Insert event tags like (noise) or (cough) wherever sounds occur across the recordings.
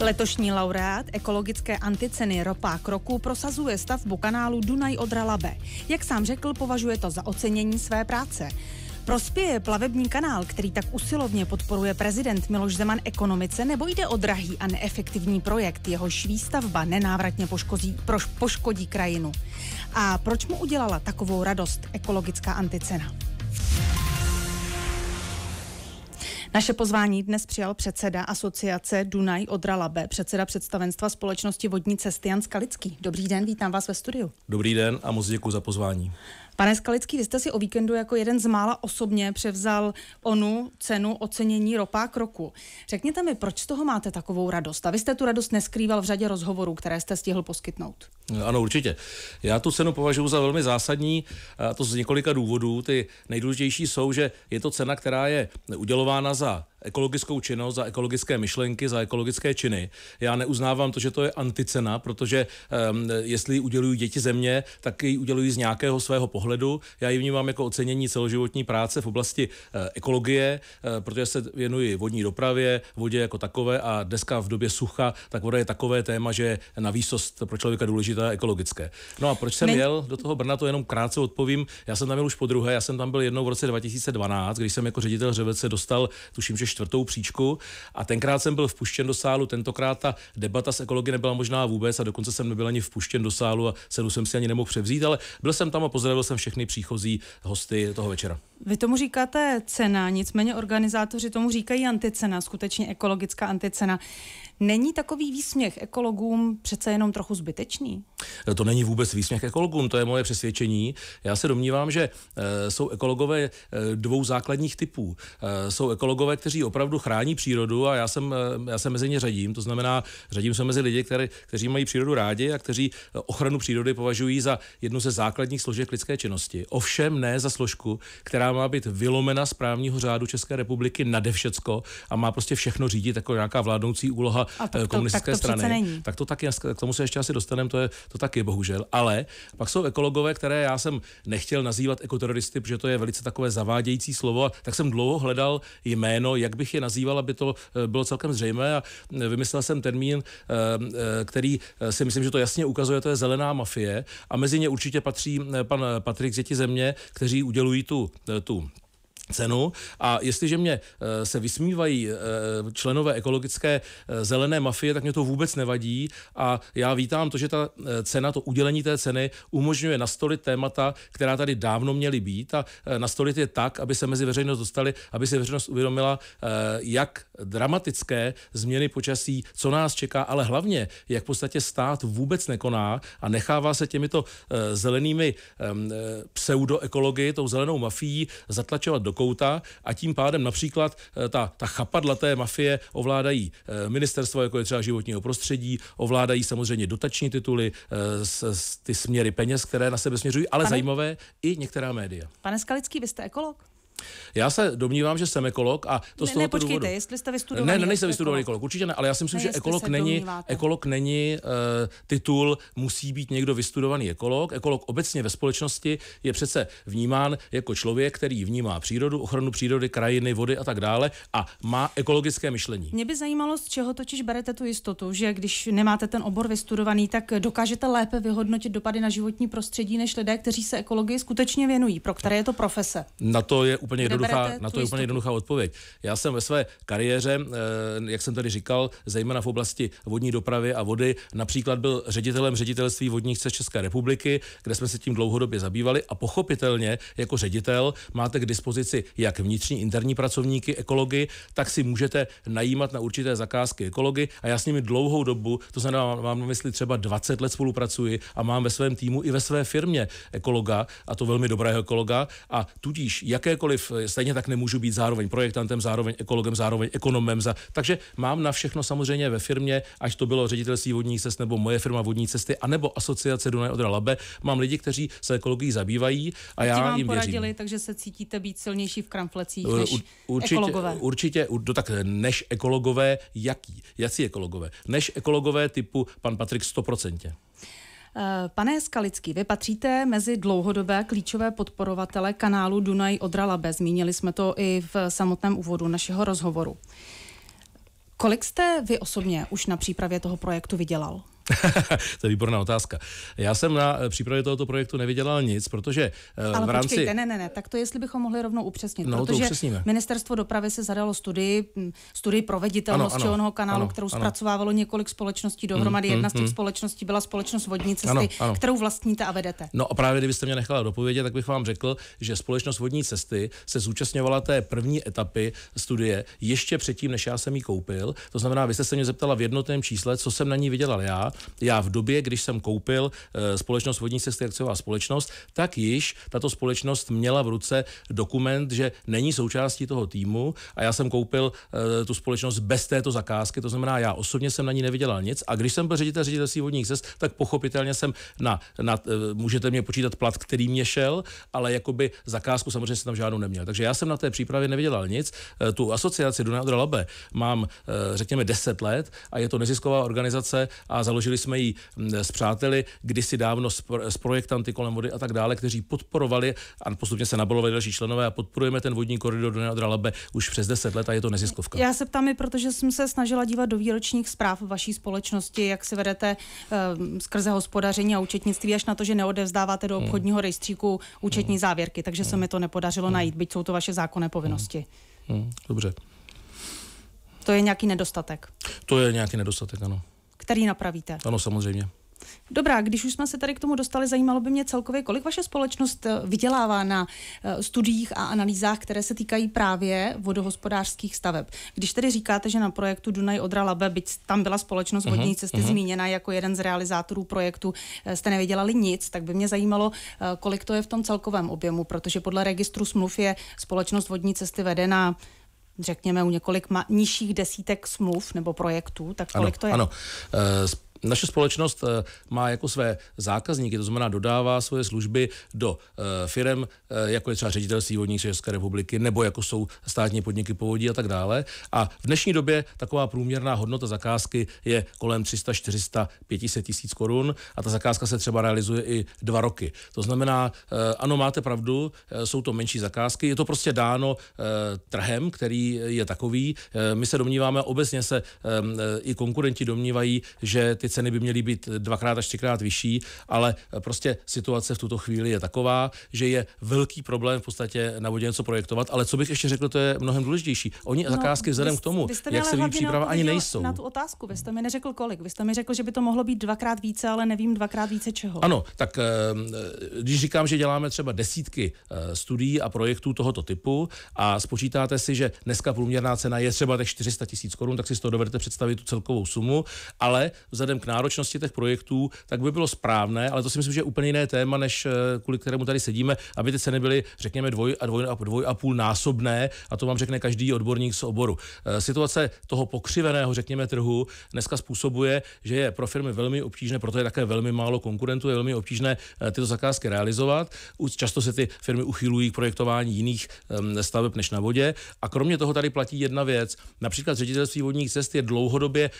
Letošní laureát ekologické anticeny ropa kroků prosazuje stavbu kanálu Dunaj Odra Labe. Jak sám řekl, považuje to za ocenění své práce. Prospěje plavební kanál, který tak usilovně podporuje prezident Miloš Zeman ekonomice, nebo jde o drahý a neefektivní projekt, jehož výstavba nenávratně poškodí, proš, poškodí krajinu? A proč mu udělala takovou radost ekologická anticena? Naše pozvání dnes přijal předseda asociace Dunaj Odra Labe, předseda představenstva společnosti Vodní cesty Jan Skalický. Dobrý den, vítám vás ve studiu. Dobrý den a moc děkuji za pozvání. Pane Skalický, vy jste si o víkendu jako jeden z mála osobně převzal onu cenu ocenění ropák roku. Řekněte mi, proč z toho máte takovou radost? A vy jste tu radost neskrýval v řadě rozhovorů, které jste stihl poskytnout. No, ano, určitě. Já tu cenu považuji za velmi zásadní, a to z několika důvodů. Ty nejdůležitější jsou, že je to cena, která je udělována za ekologickou činnost, za ekologické myšlenky, za ekologické činy. Já neuznávám to, že to je anticena, protože um, jestli udělují děti země, tak ji udělují z nějakého svého pohledu. Já ji vnímám jako ocenění celoživotní práce v oblasti uh, ekologie, uh, protože se věnuji vodní dopravě, vodě jako takové a dneska v době sucha, tak voda je takové téma, že na výsost pro člověka důležité ekologické. No a proč jsem ne... jel do toho Brna, to jenom krátce odpovím. Já jsem tam byl už po druhé, já jsem tam byl jednou v roce 2012, když jsem jako ředitel Řevece dostal, tuším, že čtvrtou příčku a tenkrát jsem byl vpuštěn do sálu, tentokrát ta debata s ekology nebyla možná vůbec a dokonce jsem nebyl ani vpuštěn do sálu a cenu jsem si ani nemohl převzít, ale byl jsem tam a pozdravil jsem všechny příchozí hosty toho večera. Vy tomu říkáte cena, nicméně organizátoři tomu říkají anticena, skutečně ekologická anticena. Není takový výsměch ekologům přece jenom trochu zbytečný? E, to není vůbec výsměch ekologům, to je moje přesvědčení. Já se domnívám, že e, jsou ekologové e, dvou základních typů. Jsou ekologové, kteří opravdu chrání přírodu a já, jsem, já se mezi ně řadím, to znamená, řadím se mezi lidi, které, kteří mají přírodu rádi a kteří ochranu přírody považují za jednu ze základních složek lidské činnosti. Ovšem ne za složku, která má být vylomena z právního řádu České republiky nade všecko a má prostě všechno řídit jako nějaká vládnoucí úloha třeba komunistické to, eh, komunistické tak to strany. Není. Tak to taky, k tomu se ještě asi dostaneme, to, je, to taky je bohužel. Ale pak jsou ekologové, které já jsem nechtěl nazývat ekoteroristy, protože to je velice takové zavádějící slovo, tak jsem dlouho hledal jméno, jak bych je nazýval, aby to eh, bylo celkem zřejmé a eh, vymyslel jsem termín, který si myslím, že to jasně ukazuje, to je zelená mafie a mezi ně určitě patří pan Patrik z země, kteří udělují tu, tu cenu a jestliže mě eh, se vysmívají eh, členové ekologické eh, zelené mafie, tak mě to vůbec nevadí a já vítám to, že ta cena, to udělení té ceny umožňuje nastolit témata, která tady dávno měly být a nastolit je tak, aby se mezi veřejnost dostali, aby se veřejnost uvědomila, jak dramatické změny počasí, co nás čeká, ale hlavně, jak v podstatě stát vůbec nekoná a nechává se těmito zelenými pseudoekology, tou zelenou mafií zatlačovat do kouta a tím pádem například eh, ta, ta chapadla té mafie ovládají eh, ministerstvo jako je třeba životního prostředí, ovládají samozřejmě dotační tituly, eh, s, s, ty směry peněz, které na sebe směřují, ale Pane... zajímavé i některá média. Pane Skalický, vy jste ekolog? Já se domnívám, že jsem ekolog a to ne, z toho ne, počkejte, důvodu. jestli jste vystudovaný. Ne, ne, nejsem jako vystudovaný ekolog. ekolog, určitě ne, ale já si myslím, ne, že ekolog není, ekolog není uh, titul, musí být někdo vystudovaný ekolog. Ekolog obecně ve společnosti je přece vnímán jako člověk, který vnímá přírodu, ochranu přírody, krajiny, vody a tak dále a má ekologické myšlení. Mě by zajímalo, z čeho totiž berete tu jistotu, že když nemáte ten obor vystudovaný, tak dokážete lépe vyhodnotit dopady na životní prostředí než lidé, kteří se ekologii skutečně věnují, pro které je to profese. Na to je úplně úplně jednoduchá, na to je úplně jednoduchá odpověď. Já jsem ve své kariéře, eh, jak jsem tady říkal, zejména v oblasti vodní dopravy a vody, například byl ředitelem ředitelství vodních cest České republiky, kde jsme se tím dlouhodobě zabývali a pochopitelně jako ředitel máte k dispozici jak vnitřní interní pracovníky ekology, tak si můžete najímat na určité zakázky ekology a já s nimi dlouhou dobu, to znamená mám na mysli třeba 20 let spolupracuji a mám ve svém týmu i ve své firmě ekologa a to velmi dobrého ekologa a tudíž jakékoliv nikoliv, eh, stejně tak nemůžu být zároveň projektantem, zároveň ekologem, zároveň ekonomem. Za, takže mám na všechno samozřejmě ve firmě, ať to bylo ředitelství vodních cest nebo moje firma vodní cesty, anebo asociace Dunaj Odra Labe, mám lidi, kteří se ekologií zabývají a já vám jim poradili, věřím. takže se cítíte být silnější v kramflecích eh, než určitě, ekologové. Určitě, do, no tak eh, než ekologové, jaký? Jaký ekologové? Než ekologové typu pan Patrik 100%. Eh, pane Skalický, vy patříte mezi dlouhodobé klíčové podporovatele kanálu Dunaj Odra Labe. Zmínili jsme to i v samotném úvodu našeho rozhovoru. Kolik jste vy osobně už na přípravě toho projektu vydělal? (laughs) to je výborná otázka. Já jsem na eh, přípravě tohoto projektu nevydělal nic, protože eh, Ale v rámci... počkejte, ne, ne, ne, tak to jestli bychom mohli rovnou upřesnit, no, protože to upřesníme. ministerstvo dopravy se zadalo studii, hm, studii proveditelnosti onoho kanálu, ano, kterou ano. zpracovávalo několik společností dohromady. Mm, mm Jedna mm, z těch mm. společností byla společnost vodní cesty, ano, ano. kterou vlastníte a vedete. No a právě kdybyste mě nechala dopovědět, tak bych vám řekl, že společnost vodní cesty se zúčastňovala té první etapy studie ještě předtím, než já jsem ji koupil. To znamená, vy jste se mě zeptala v jednotném čísle, co jsem na ní vydělal já já v době, když jsem koupil eh, společnost vodní cesty akciová společnost, tak již tato společnost měla v ruce dokument, že není součástí toho týmu a já jsem koupil eh, tu společnost bez této zakázky, to znamená, já osobně jsem na ní nevydělal nic a když jsem byl ředitel ředitelství vodních cest, tak pochopitelně jsem na, na eh, můžete mě počítat plat, který mě šel, ale jakoby zakázku samozřejmě jsem tam žádnou neměl. Takže já jsem na té přípravě nevydělal nic. Tu asociaci Dunadra Labe mám, řekněme, 10 let a je to nezisková organizace a založila Založili jsme ji s přáteli, kdysi dávno s, projektanty kolem vody a tak dále, kteří podporovali a postupně se nabalovali další členové a podporujeme ten vodní koridor do Neadra Labe už přes 10 let a je to neziskovka. Já se ptám protože jsem se snažila dívat do výročních zpráv vaší společnosti, jak si vedete um, skrze hospodaření a účetnictví, až na to, že neodevzdáváte do hmm. obchodního rejstříku účetní hmm. závěrky, takže se hmm. mi to nepodařilo hmm. najít, byť jsou to vaše zákonné hmm. povinnosti. Hmm. Hmm. Dobře. To je nějaký nedostatek. To je nějaký nedostatek, ano který napravíte. Ano, samozřejmě. Dobrá, když už jsme se tady k tomu dostali, zajímalo by mě celkově, kolik vaše společnost eh, vydělává na eh, studiích a analýzách, které se týkají právě vodohospodářských staveb. Když tedy říkáte, že na projektu Dunaj Odra Labe, byť tam byla společnost vodní mhm, cesty uh-huh. Mhm. zmíněna jako jeden z realizátorů projektu, eh, jste nevydělali nic, tak by mě zajímalo, kolik to je v tom celkovém objemu, protože podle registru smluv je společnost vodní cesty vedena řekněme u několik ma- nižších desítek smluv nebo projektů, tak kolik ano, to je? Ano, eh, naše společnost eh, má jako své zákazníky, to znamená dodává svoje služby do eh, firm, eh, jako je třeba ředitelství vodních České republiky, nebo jako jsou státní podniky povodí a tak dále. A v dnešní době taková průměrná hodnota zakázky je kolem 300, 400, 500 tisíc korun a ta zakázka se třeba realizuje i dva roky. To znamená, ano, máte pravdu, jsou to menší zakázky, je to prostě dáno trhem, který je takový. My se domníváme, obecně se i konkurenti domnívají, že ty ty ceny by měly být dvakrát až třikrát vyšší, ale prostě situace v tuto chvíli je taková, že je velký problém v podstatě na vodě něco projektovat, ale co bych ještě řekl, to je mnohem důležitější. Oni no, zakázky vzhledem k tomu, jak se vyvíjí příprava, ani nejsou. Na tu otázku, vy jste mi neřekl kolik, vy jste mi řekl, že by to mohlo být dvakrát více, ale nevím dvakrát více čeho. Ano, tak ehm, e, když říkám, že děláme třeba desítky e, studií a projektů tohoto typu a spočítáte si, že dneska průměrná cena je třeba těch 400 tisíc korun, tak si z toho dovedete představit tu celkovou sumu, ale vzhledem vzhledem k náročnosti těch projektů, tak by bylo správné, ale to si myslím, že je úplně jiné téma, než eh, kvůli kterému tady sedíme, aby ty ceny byly, řekněme, dvoj a, dvoj a, dvoj a půl násobné, a to vám řekne každý odborník z oboru. Eh, situace toho pokřiveného, řekněme, trhu dneska způsobuje, že je pro firmy velmi obtížné, proto je také velmi málo konkurentů, je velmi obtížné eh, tyto zakázky realizovat. Často se ty firmy uchylují k projektování jiných ehm, staveb než na vodě. A kromě toho tady platí jedna věc. Například ředitelství vodních cest je dlouhodobě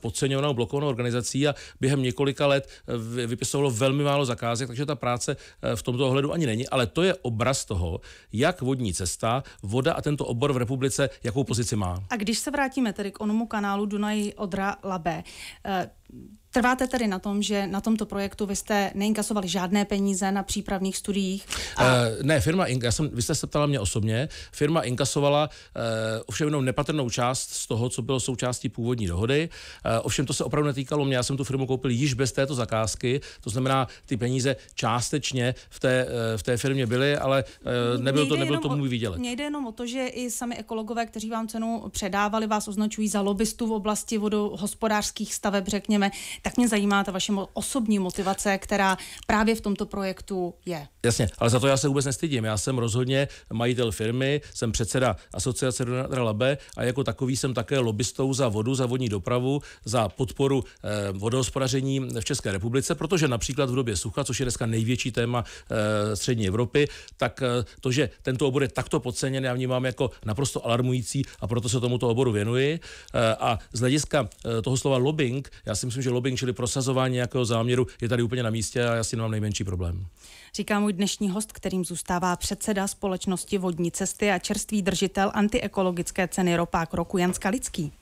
podceňovanou blokovanou organizací organizací a během několika let eh, vypisovalo velmi málo zakázek, takže ta práce eh, v tomto ohledu ani není, ale to je obraz toho, jak vodní cesta, voda a tento obor v republice, jakou pozici má. A když se vrátíme tedy k onomu kanálu Dunaj Odra Labé, eh, Trváte tedy na tom, že na tomto projektu vy jste neinkasovali žádné peníze na přípravných studiích? A... Uh, ne, firma Inka, já jsem, vy jste se ptala mě osobně, firma inkasovala uh, ovšem jenom nepatrnou část z toho, co bylo součástí původní dohody. Uh, ovšem to se opravdu netýkalo mě, já jsem tu firmu koupil již bez této zakázky, to znamená, ty peníze částečně v té, uh, v té firmě byly, ale uh, nebyl to, nebyl to můj výdělek. Mně jde jenom o to, že i sami ekologové, kteří vám cenu předávali, vás označují za lobbystu v oblasti vodohospodářských staveb, řekněme řekněme, tak mě zajímá ta vaše osobní motivace, která právě v tomto projektu je. Jasně, ale za to já se vůbec nestydím. Já jsem rozhodně majitel firmy, jsem předseda asociace Donatra Labe a jako takový jsem také lobbystou za vodu, za vodní dopravu, za podporu eh, vodohospodaření v České republice, protože například v době sucha, což je dneska největší téma eh, střední Evropy, tak eh, to, že tento obor je takto podceněn, já vnímám jako naprosto alarmující a proto se tomuto oboru věnuji. Eh, a z hlediska eh, toho slova lobbying, já si si myslím, že lobbying, čili prosazování nějakého záměru, je tady úplně na místě a já si nemám nejmenší problém. Říká můj dnešní host, kterým zůstává předseda společnosti Vodní cesty a čerstvý držitel antiekologické ceny ropák roku Jan Skalický.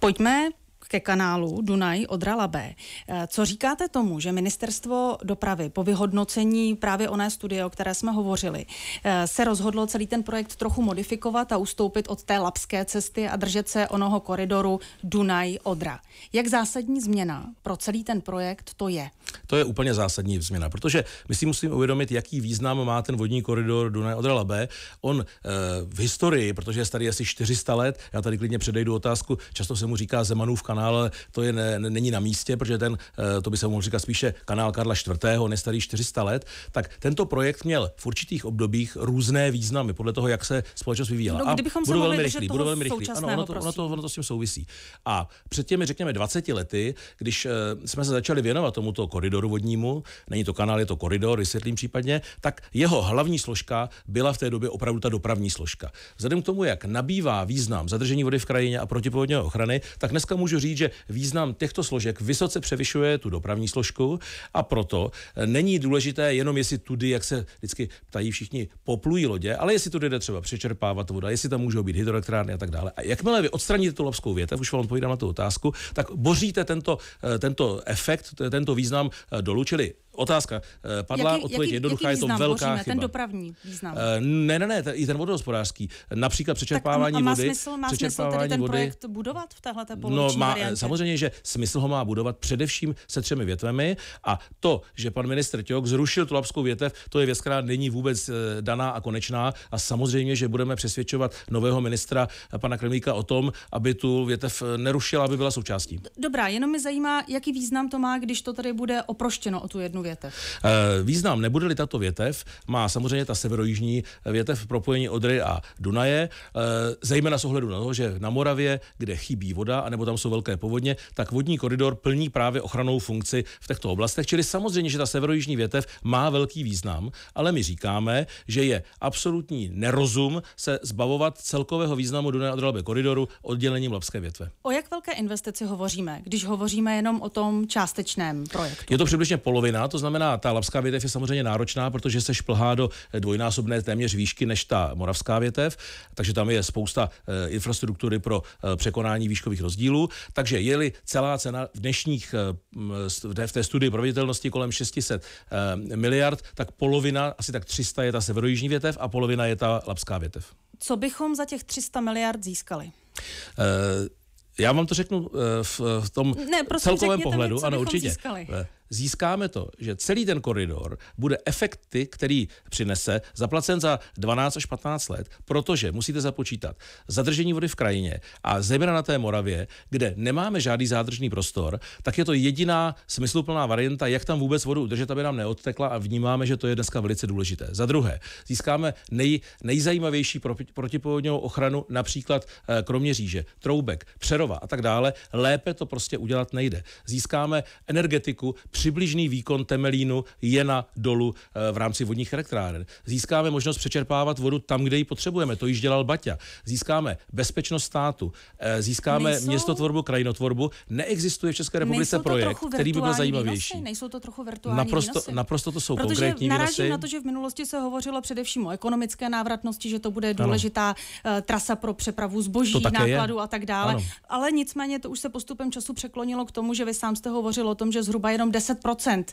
Pojďme ke kanálu Dunaj Odra Ralabé. Eh, co říkáte tomu, že ministerstvo dopravy po vyhodnocení právě oné studie, o které jsme hovořili, eh, se rozhodlo celý ten projekt trochu modifikovat a ustoupit od té labské cesty a držet se onoho koridoru Dunaj Odra. Jak zásadní změna pro celý ten projekt to je? To je úplně zásadní změna, protože my si musíme uvědomit, jaký význam má ten vodní koridor Dunaj Odra labe On eh, v historii, protože je starý asi 400 let, já tady klidně předejdu otázku, často se mu říká Zemanův kanál kanál, ale to je, ne, není na místě, protože ten, eh, to by se mohl říkat spíše kanál Karla IV., nestarý 400 let, tak tento projekt měl v určitých obdobích různé významy podle toho, jak se společnost vyvíjela. No, kdybychom a budu velmi rychlý, budu velmi rychlý. Ano, ono to, ono, to, ono to s tím souvisí. A před těmi, řekněme, 20 lety, když eh, jsme se začali věnovat tomuto koridoru vodnímu, není to kanál, je to koridor, vysvětlím případně, tak jeho hlavní složka byla v té době opravdu ta dopravní složka. Vzhledem k tomu, jak nabývá význam zadržení vody v krajině a protipovodňové ochrany, tak dneska můžu říct, říct, že význam těchto složek vysoce převyšuje tu dopravní složku a proto eh, není důležité jenom, jestli tudy, jak se vždycky ptají všichni, poplují lodě, ale jestli tudy jde třeba přečerpávat voda, jestli tam můžou být hydroelektrárny a tak dále. A jakmile vy odstraníte tu labskou větev, už vám odpovídám na tu otázku, tak boříte tento, eh, tento efekt, tento význam eh, dolučili. čili Otázka eh, padla, jaký, odpověď jaký, jednoduchá, jaký je to velká chyba. ten dopravní význam? Eh, ne, ne, ne, i ten vodohospodářský. Například přečerpávání tak a má vody. Smysl, má přečerpávání smysl tedy ten vody. projekt budovat v téhle No, má, variantě. samozřejmě, že smysl ho má budovat především se třemi větvemi a to, že pan ministr Ťok zrušil tu lapskou větev, to je věc, která není vůbec eh, daná a konečná a samozřejmě, že budeme přesvědčovat nového ministra pana Kremlíka o tom, aby tu větev nerušila, aby byla součástí. Dobrá, jenom mě zajímá, jaký význam to má, když to tady bude oproštěno o tu jednu větev větev? Eh, význam nebude-li tato větev, má samozřejmě ta severojižní větev propojení Odry a Dunaje, eh, zejména s ohledu na to, že na Moravě, kde chybí voda, anebo tam jsou velké povodně, tak vodní koridor plní právě ochranou funkci v těchto oblastech. Čili samozřejmě, že ta severojižní větev má velký význam, ale my říkáme, že je absolutní nerozum se zbavovat celkového významu Dunaje Odra koridoru oddělením Lapské větve. O jak velké investici hovoříme, když hovoříme jenom o tom částečném projektu? Je to přibližně polovina, to to znamená, ta labská větev je samozřejmě náročná, protože se šplhá do eh, dvojnásobné téměř výšky než ta moravská větev, takže tam je spousta eh, infrastruktury pro eh, překonání výškových rozdílů. Takže je celá cena v dnešních, v té studii proveditelnosti kolem 600 miliard, tak polovina, asi tak 300 je ta severojižní větev a polovina je ta labská větev. Co bychom za těch 300 miliard získali? já vám to řeknu v tom ne, prosím, celkovém pohledu, mi, ano, určitě. Získali získáme to, že celý ten koridor bude efekty, který přinese, zaplacen za 12 až 15 let, protože musíte započítat zadržení vody v krajině a zejména na té Moravě, kde nemáme žádný zádržný prostor, tak je to jediná smysluplná varianta, jak tam vůbec vodu udržet, aby nám neodtekla a vnímáme, že to je dneska velice důležité. Za druhé, získáme nej, nejzajímavější protipovodňovou ochranu, například eh, kromě říže, troubek, přerova a tak dále. Lépe to prostě udělat nejde. Získáme energetiku, přibližný výkon Temelínu je na dolu eh, v rámci vodních elektráren. Získáme možnost přečerpávat vodu tam, kde ji potřebujeme. To již dělal Baťa. Získáme bezpečnost státu, eh, získáme Nejsou... městotvorbu, krajinotvorbu. Neexistuje v České republice projekt, který by byl zajímavější. Výnosy? Nejsou to trochu virtuální naprosto, výnosy? Naprosto to jsou Protože konkrétní výnosy. na to, že v minulosti se hovořilo především o ekonomické návratnosti, že to bude důležitá ano. Eh, trasa pro přepravu zboží, nákladů a tak dále. Ano. Ale nicméně to už se postupem času překlonilo k tomu, že vy sám jste hovořil o tom, že zhruba jenom 10 10 eh,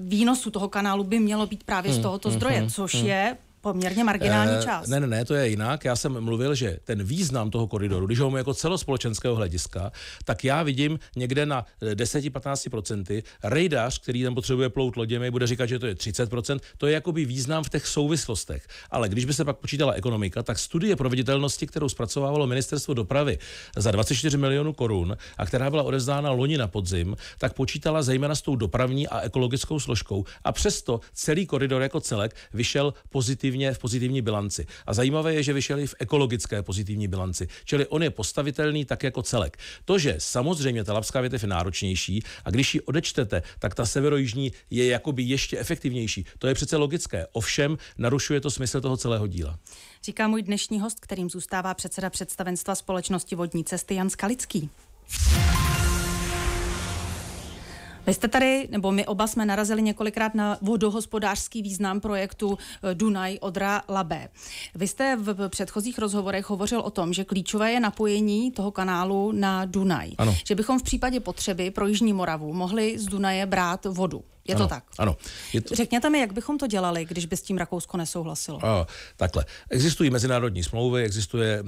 výnosu toho kanálu by mělo být právě z hmm, tohoto hmm, zdroje, hmm, což je poměrně marginální eh, část. Ne, ne, ne, to je jinak. Já jsem mluvil, že ten význam toho koridoru, když ho mám jako celospolečenského hlediska, tak já vidím někde na 10-15%. Eh, rejdař, který tam potřebuje plout loděmi, bude říkat, že to je 30%. To je jakoby význam v těch souvislostech. Ale když by se pak počítala ekonomika, tak studie proveditelnosti, kterou zpracovávalo ministerstvo dopravy za 24 milionů korun a která byla odevzdána loni na podzim, tak počítala zejména s tou dopravní a ekologickou složkou. A přesto celý koridor jako celek vyšel pozitivně pozitivně, v pozitivní bilanci. A zajímavé je, že vyšel i v ekologické pozitivní bilanci, čili on je postavitelný tak jako celek. To, že samozřejmě ta labská větev je náročnější a když ji odečtete, tak ta severojižní je jakoby ještě efektivnější. To je přece logické. Ovšem, narušuje to smysl toho celého díla. Říká můj dnešní host, kterým zůstává předseda představenstva společnosti vodní cesty Jan Skalický. Vy jste tady, nebo my oba jsme narazili několikrát na vodohospodářský význam projektu eh, Dunaj Odra Labé. Vy jste v předchozích rozhovorech hovořil o tom, že klíčové je napojení toho kanálu na Dunaj. Ano. Že bychom v případě potřeby pro Jižní Moravu mohli z Dunaje brát vodu. Je ano, to tak. Ano. Je to... Řekněte mi, jak bychom to dělali, když by s tím Rakousko nesouhlasilo? A, takhle. Existují mezinárodní smlouvy, existuje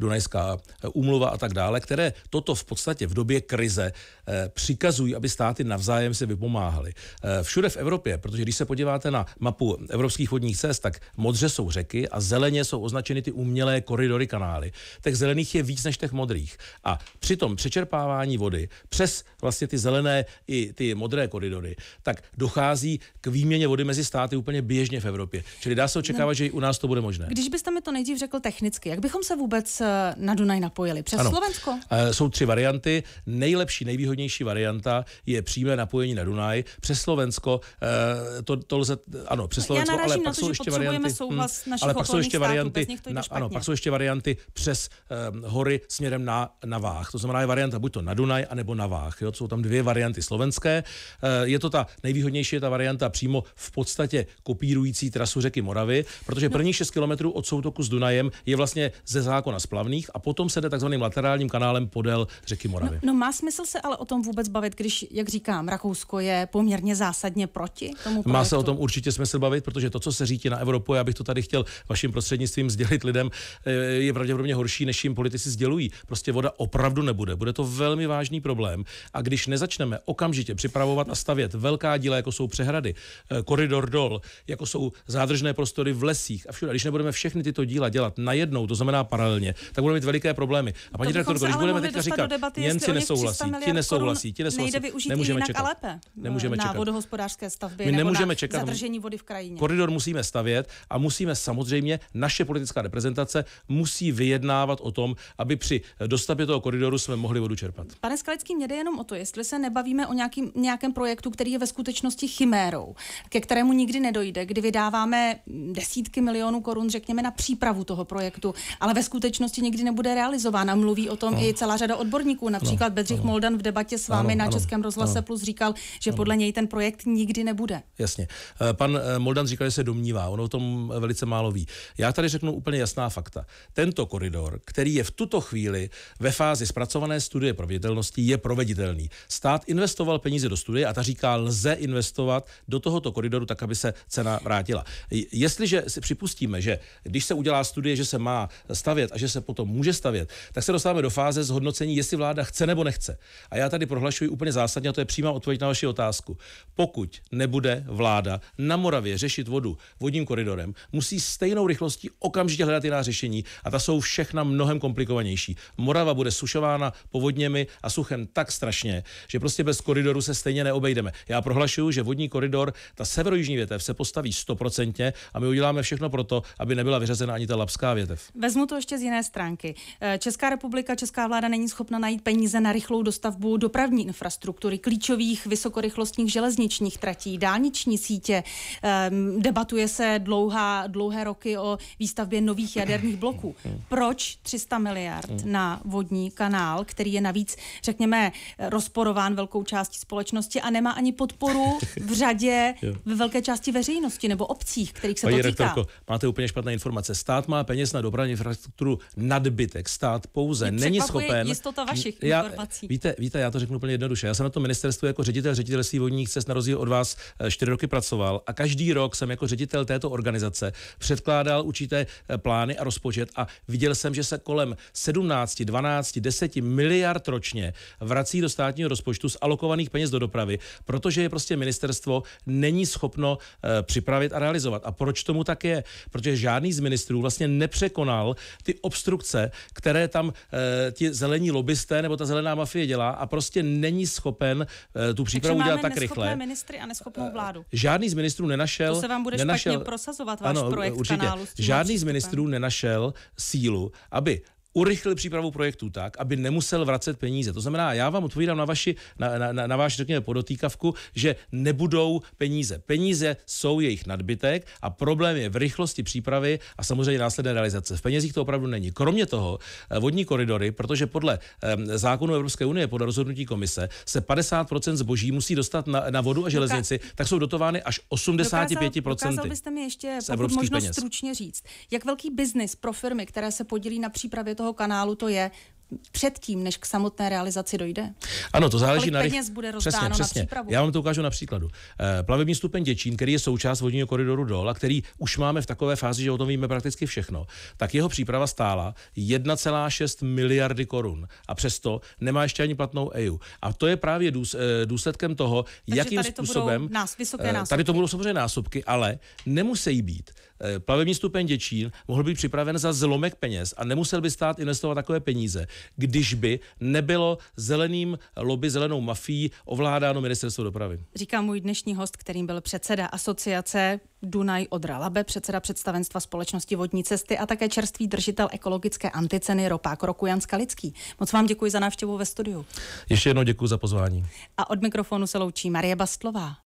Dunajská e, úmluva a tak dále, které toto v podstatě v době krize eh, přikazují, aby státy navzájem si vypomáhaly. Eh, všude v Evropě, protože když se podíváte na mapu evropských vodních cest, tak modře jsou řeky a zeleně jsou označeny ty umělé koridory kanály. Tak zelených je víc než těch modrých. A při tom přečerpávání vody přes vlastně ty zelené i ty modré koridory, tak dochází k výměně vody mezi státy úplně běžně v Evropě. Čili dá se no. očekávat, no. že i u nás to bude možné. Když byste mi to nejdřív řekl technicky, jak bychom se vůbec eh, na Dunaj napojili? Přes ano. Slovensko? Eh, jsou tři varianty. Nejlepší, nejvýhodnější varianta je přímé napojení na Dunaj přes Slovensko. Eh, to, to lze, ano, přes Slovensko, ale hm, pak jsou ještě varianty. ale pak jsou ještě varianty. ano, pak jsou ještě varianty přes um, hory směrem na, na Váh. To znamená, je varianta buď to na Dunaj, anebo na Váh. Jo? Jsou tam dvě varianty slovenské. je to ta nej Nejvýhodnější je ta varianta přímo v podstatě kopírující trasu řeky Moravy, protože no. první 6 kilometrů od soutoku s Dunajem je vlastně ze zákona splavných a potom se jde takzvaným laterálním kanálem podél řeky no, Moravy. No, no má smysl se ale o tom vůbec bavit, když, jak říkám, Rakousko je poměrně zásadně proti tomu projektu. Má se o tom určitě smysl bavit, protože to, co se říká na Evropu, já bych to tady chtěl vaším prostřednictvím sdělit lidem, eh, je pravděpodobně horší, než jim politici sdělují. Prostě voda opravdu nebude. Bude to velmi vážný problém. A když nezačneme okamžitě připravovat a stavět velká díla, jako jsou přehrady, eh, koridor dol, jako jsou zádržné prostory v lesích a všude. A když nebudeme všechny tyto díla dělat najednou, to znamená paralelně, tak budeme mít veliké problémy. A paní redaktorko, když budeme teďka říkat, debaty, Němci nesouhlasí, ti nesouhlasí, ti nesouhlasí, nemůžeme čekat. Eh, nemůžeme na čekat. vodohospodářské stavby My nemůžeme čekat. zadržení vody v krajině. Koridor musíme stavět a musíme samozřejmě, naše politická reprezentace musí vyjednávat o tom, aby při dostavě toho koridoru jsme mohli vodu čerpat. Pane Skalický, mě jde jenom o to, jestli se nebavíme o nějakým, nějakém projektu, který je ve skutečnosti skutečnosti chimérou, ke kterému nikdy nedojde, kdy vydáváme desítky milionů korun, řekněme, na přípravu toho projektu, ale ve skutečnosti nikdy nebude realizována. Mluví o tom no. i celá řada odborníků. Například no. Bedřich no. Moldan v debatě s vámi ano, na Českém rozhlase ano. Plus říkal, že ano. podle něj ten projekt nikdy nebude. Jasně. Eh, pan eh, Moldan říkal, že se domnívá, ono o tom velice málo ví. Já tady řeknu úplně jasná fakta. Tento koridor, který je v tuto chvíli ve fázi zpracované studie proveditelnosti, je proveditelný. Stát investoval peníze do studie a ta říká, lze investovat do tohoto koridoru, tak aby se cena vrátila. Jestliže si připustíme, že když se udělá studie, že se má stavět a že se potom může stavět, tak se dostáváme do fáze zhodnocení, jestli vláda chce nebo nechce. A já tady prohlašuji úplně zásadně, a to je přímá odpověď na vaši otázku. Pokud nebude vláda na Moravě řešit vodu vodním koridorem, musí stejnou rychlostí okamžitě hledat jiná řešení a ta jsou všechna mnohem komplikovanější. Morava bude sušována povodněmi a suchem tak strašně, že prostě bez koridoru se stejně neobejdeme. Já prohlašuji prohlašuju, že vodní koridor, ta severojižní větev, se postaví stoprocentně a my uděláme všechno pro to, aby nebyla vyřazena ani ta labská větev. Vezmu to ještě z jiné stránky. Eh, česká republika, česká vláda není schopna najít peníze na rychlou dostavbu dopravní infrastruktury, klíčových vysokorychlostních železničních tratí, dálniční sítě. Ehm, debatuje se dlouhá, dlouhé roky o výstavbě nových jaderných bloků. Proč 300 miliard hmm. na vodní kanál, který je navíc, řekněme, eh, rozporován velkou částí společnosti a nemá ani podporu podporu v řadě, (laughs) ve velké části veřejnosti nebo obcích, kterých se Pani to týká. Rektorko, máte úplně špatné informace. Stát má peněz na dopravní infrastrukturu nadbytek. Stát pouze Mě není schopen. jistota vašich já, informací. Víte, víte, já to řeknu úplně jednoduše. Já jsem na to ministerstvu jako ředitel ředitelství vodních cest na rozdíl od vás eh, čtyři roky pracoval a každý rok jsem jako ředitel této organizace předkládal určité eh, plány a rozpočet a viděl jsem, že se kolem 17, 12, 10 miliard ročně vrací do státního rozpočtu z alokovaných peněz do dopravy, protože je prostě prostě ministerstvo není schopno eh, připravit a realizovat. A proč tomu tak je? Protože žádný z ministrů vlastně nepřekonal ty obstrukce, které tam eh, ti zelení lobbysté nebo ta zelená mafie dělá a prostě není schopen eh, tu přípravu Takže dělat tak rychle. ministry a neschopnou vládu. Žádný z ministrů nenašel. To se vám bude nenašel, špatně prosazovat váš ano, projekt určitě. kanálu. Žádný z ministrů nenašel sílu, aby urychlil přípravu projektu tak, aby nemusel vracet peníze. To znamená, já vám odpovídám na, vaši, na, na, na, na váš, řekněme, podotýkavku, že nebudou peníze. Peníze jsou jejich nadbytek a problém je v rychlosti přípravy a samozřejmě následné realizace. V penězích to opravdu není. Kromě toho, eh, vodní koridory, protože podle um, zákonu Evropské unie, podle rozhodnutí komise, se 50% zboží musí dostat na, na vodu a železnici, Doká... tak jsou dotovány až 85% dokázal, dokázal byste mi ještě, pokud možno peněz. stručně říct, jak velký biznis pro firmy, které se podílí na přípravě toho kanálu to je předtím, než k samotné realizaci dojde? Ano, to záleží Kolik na peněz bude rozdáno přesně, přesně. na přípravu. Já vám to ukážu na příkladu. Eh, plavební stupeň Děčín, který je součást vodního koridoru dol a který už máme v takové fázi, že o tom víme prakticky všechno, tak jeho příprava stála 1,6 miliardy korun a přesto nemá ještě ani platnou EU. A to je právě eh, důsledkem toho, Takže jakým tady to způsobem. Budou nás, vysoké násobky. Eh, tady to budou samozřejmě násobky, ale nemusí být. Eh, plavební stupeň Děčín mohl být připraven za zlomek peněz a nemusel by stát investovat takové peníze, když by nebylo zeleným lobby, zelenou mafií ovládáno ministerstvo dopravy. Říká můj dnešní host, kterým byl předseda asociace Dunaj Odra Labe, předseda představenstva společnosti Vodní cesty a také čerstvý držitel ekologické anticeny ropák roku Jan Skalický. Moc vám děkuji za návštěvu ve studiu. Ještě jednou děkuji za pozvání. A od mikrofonu se loučí Marie Bastlová.